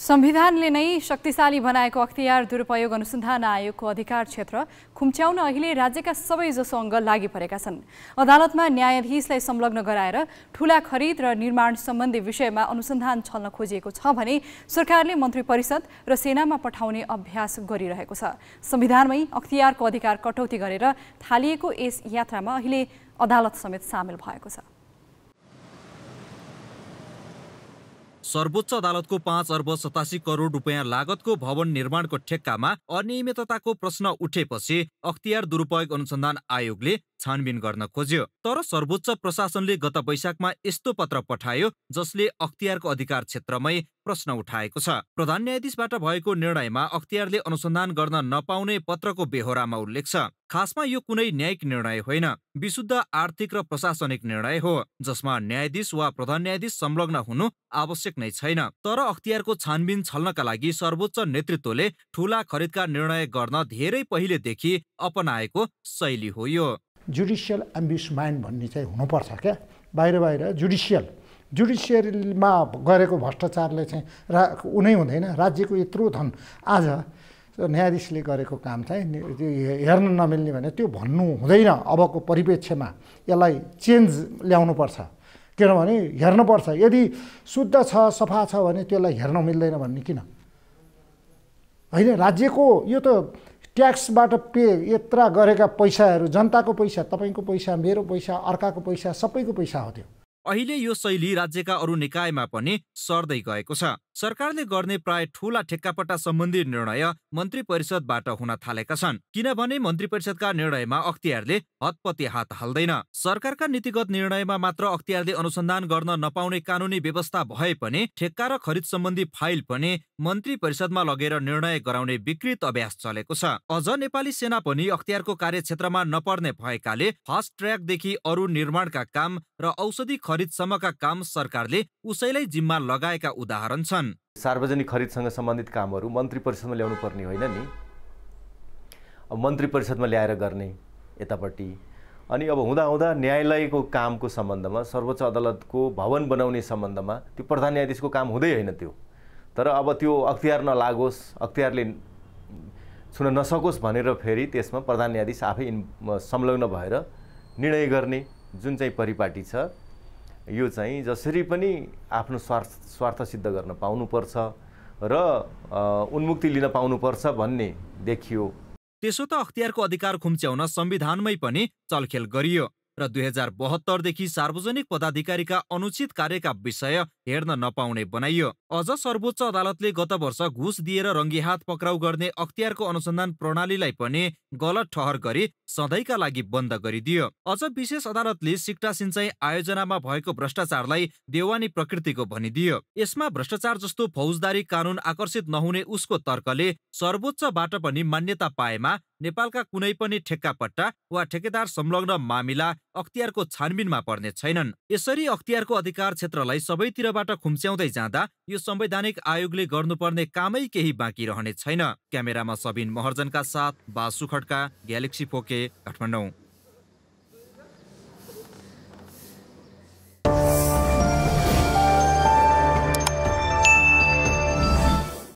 संविधानले नै शक्तिशाली बनाएको अख्तियार दुरुपयोग अनुसन्धान आयोगको अधिकार क्षेत्र खुम्च्याउन अहिले राज्यका सबैजसो अङ्ग लागिपरेका छन् अदालतमा न्यायाधीशलाई संलग्न गराएर ठूला खरिद र निर्माण सम्बन्धी विषयमा अनुसन्धान छल्न खोजिएको छ भने सरकारले मन्त्री परिषद र सेनामा पठाउने अभ्यास गरिरहेको छ संविधानमै अख्तियारको अधिकार कटौती गरेर थालिएको यस यात्रामा अहिले अदालत समेत सामेल भएको छ सर्वोच्च अदालतको पाँच अर्ब सतासी करोड रुपियाँ लागतको भवन निर्माणको ठेक्कामा अनियमितताको प्रश्न उठेपछि अख्तियार दुरुपयोग अनुसन्धान आयोगले छानबिन गर्न खोज्यो तर सर्वोच्च प्रशासनले गत वैशाखमा यस्तो पत्र पठायो जसले अख्तियारको अधिकार क्षेत्रमै प्रश्न उठाएको छ प्रधान न्यायाधीशबाट भएको निर्णयमा अख्तियारले अनुसन्धान गर्न नपाउने पत्रको बेहोरामा उल्लेख छ खासमा यो कुनै न्यायिक निर्णय होइन विशुद्ध आर्थिक र प्रशासनिक निर्णय हो जसमा न्यायाधीश वा प्रधान न्यायाधीश संलग्न हुनु आवश्यक नै छैन तर अख्तियारको छानबिन छल्नका लागि सर्वोच्च नेतृत्वले ठूला खरिदका निर्णय गर्न धेरै पहिलेदेखि अपनाएको शैली हो यो जुडिसियल माइन्ड भन्ने चाहिँ हुनुपर्छ क्या बाहिर बाहिर जुडिसियल जुडिसियलमा गरेको भ्रष्टाचारले चाहिँ रा उनै हुँदैन राज्यको यत्रो धन आज न्यायाधीशले गरेको काम चाहिँ हेर्न नमिल्ने भने त्यो भन्नु हुँदैन अबको परिप्रेक्ष्यमा यसलाई चेन्ज ल्याउनुपर्छ किनभने हेर्नुपर्छ यदि शुद्ध छ सफा छ भने त्यसलाई हेर्न मिल्दैन भन्ने किन होइन राज्यको यो त ट्याक्सबाट पे यत्रा गरेका पैसाहरू जनताको पैसा तपाईँको पैसा मेरो पैसा अर्काको पैसा सबैको पैसा हो त्यो अहिले यो शैली राज्यका अरू निकायमा पनि सर्दै गएको छ सरकारले गर्ने प्राय ठूला ठेक्कापट्टा सम्बन्धी निर्णय मन्त्री परिषदबाट हुन थालेका छन् किनभने मन्त्री परिषदका निर्णयमा अख्तियारले हतपति हात हाल्दैन सरकारका नीतिगत निर्णयमा मात्र अख्तियारले अनुसन्धान गर्न नपाउने कानुनी व्यवस्था भए पनि ठेक्का र खरिद सम्बन्धी फाइल पनि मन्त्री परिषदमा लगेर निर्णय गराउने विकृत अभ्यास चलेको छ अझ नेपाली सेना पनि अख्तियारको कार्यक्षेत्रमा नपर्ने भएकाले फास्ट ट्र्याकदेखि अरू निर्माणका काम र औषधि खरिदसम्मका काम सरकारले उसैलाई जिम्मा लगाएका उदाहरण छन् सार्वजनिक खरिदसँग सम्बन्धित कामहरू मन्त्री परिषदमा ल्याउनु पर्ने होइन नि अब मन्त्री परिषदमा ल्याएर गर्ने यतापट्टि अनि अब हुँदाहुँदा न्यायालयको कामको सम्बन्धमा सर्वोच्च अदालतको भवन बनाउने सम्बन्धमा त्यो प्रधान न्यायाधीशको काम हुँदै होइन त्यो तर अब त्यो अख्तियार नलागोस् अख्तियारले छुन नसकोस् भनेर फेरि त्यसमा प्रधान न्यायाधीश आफै संलग्न भएर निर्णय गर्ने जुन चाहिँ परिपाटी छ यो चाहिँ जसरी पनि आफ्नो स्वार्थ स्वार्थ सिद्ध गर्न पाउनुपर्छ र उन्मुक्ति लिन पाउनुपर्छ भन्ने देखियो त्यसो त अख्तियारको अधिकार खुम्च्याउन संविधानमै पनि चलखेल गरियो र दुई हजार बहत्तरदेखि सार्वजनिक पदाधिकारीका अनुचित कार्यका विषय हेर्न नपाउने बनाइयो अझ सर्वोच्च अदालतले गत वर्ष घुस दिएर हात पक्राउ गर्ने अख्तियारको अनुसन्धान प्रणालीलाई पनि गलत ठहर गरी सधैँका लागि बन्द गरिदियो अझ विशेष अदालतले सिक्टा सिंचाई आयोजनामा भएको भ्रष्टाचारलाई देवानी प्रकृतिको भनिदियो यसमा भ्रष्टाचार जस्तो फौजदारी कानून आकर्षित नहुने उसको तर्कले सर्वोच्चबाट पनि मान्यता पाएमा नेपालका कुनै पनि ठेक्कापट्टा वा ठेकेदार संलग्न मामिला अख्तियारको छानबिनमा पर्ने छैनन् यसरी अख्तियारको अधिकार क्षेत्रलाई सबैतिरबाट खुम्च्याउँदै जाँदा यो संवैधानिक आयोगले गर्नुपर्ने कामै केही बाँकी रहने छैन क्यामेरामा सबिन महर्जनका साथ बासु खड्का ग्यालेक्सी फोके काठमाडौँ